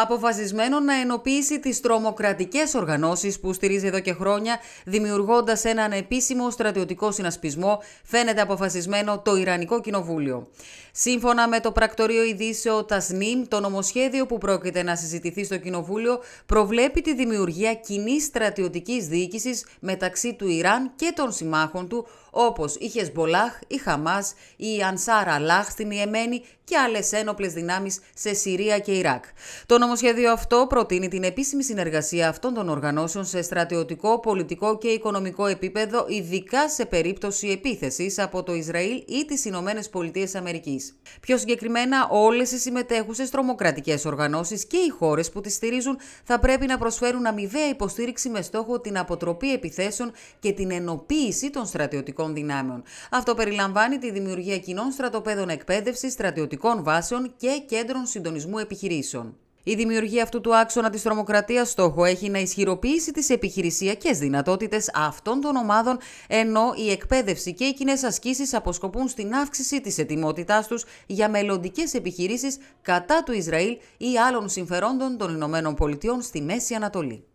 αποφασισμένο να ενοποιήσει τις τρομοκρατικές οργανώσεις που στηρίζει εδώ και χρόνια, δημιουργώντας έναν επίσημο στρατιωτικό συνασπισμό, φαίνεται αποφασισμένο το Ιρανικό Κοινοβούλιο. Σύμφωνα με το πρακτορείο ειδήσεων Τασνίμ, το νομοσχέδιο που πρόκειται να συζητηθεί στο Κοινοβούλιο προβλέπει τη δημιουργία κοινή στρατιωτικής διοίκησης μεταξύ του Ιράν και των συμμάχων του, όπως η Χεσμολάχ, η Χαμάς, η Ανσάρα Λάχ στην Ιεμένη και άλλες ένοπλες δυνάμεις σε Συρία και Ιράκ. Το νομοσχέδιο αυτό προτείνει την επίσημη συνεργασία αυτών των οργανώσεων σε στρατιωτικό, πολιτικό και οικονομικό επίπεδο, ειδικά σε περίπτωση επίθεσης από το Ισραήλ ή τις ΗΠΑ Αμερικής. Πιο συγκεκριμένα, όλες οι συμμετέχουσες τρομοκρατικές οργανώσεις και οι χώρες που τις στηρίζουν θα πρέπει να προσφέρουν αμοιβαία υποστήριξη με στόχο την αποτροπή επιθέσεων και την ενοποίηση των στρατιωτικών δυνάμεων. Αυτό περιλαμβάνει τη δημιουργία κοινών στρατοπέδων εκπαίδευσης, στρατιωτικών βάσεων και κέντρων συντονισμού επιχειρήσεων. Η δημιουργία αυτού του άξονα της τρομοκρατίας στόχο έχει να ισχυροποιήσει τις επιχειρησιακές δυνατότητες αυτών των ομάδων, ενώ η εκπαίδευση και οι κοινές ασκήσεις αποσκοπούν στην αύξηση της ετοιμότητάς τους για μελλοντικές επιχειρήσεις κατά του Ισραήλ ή άλλων συμφερόντων των ΗΠΑ στη Μέση Ανατολή.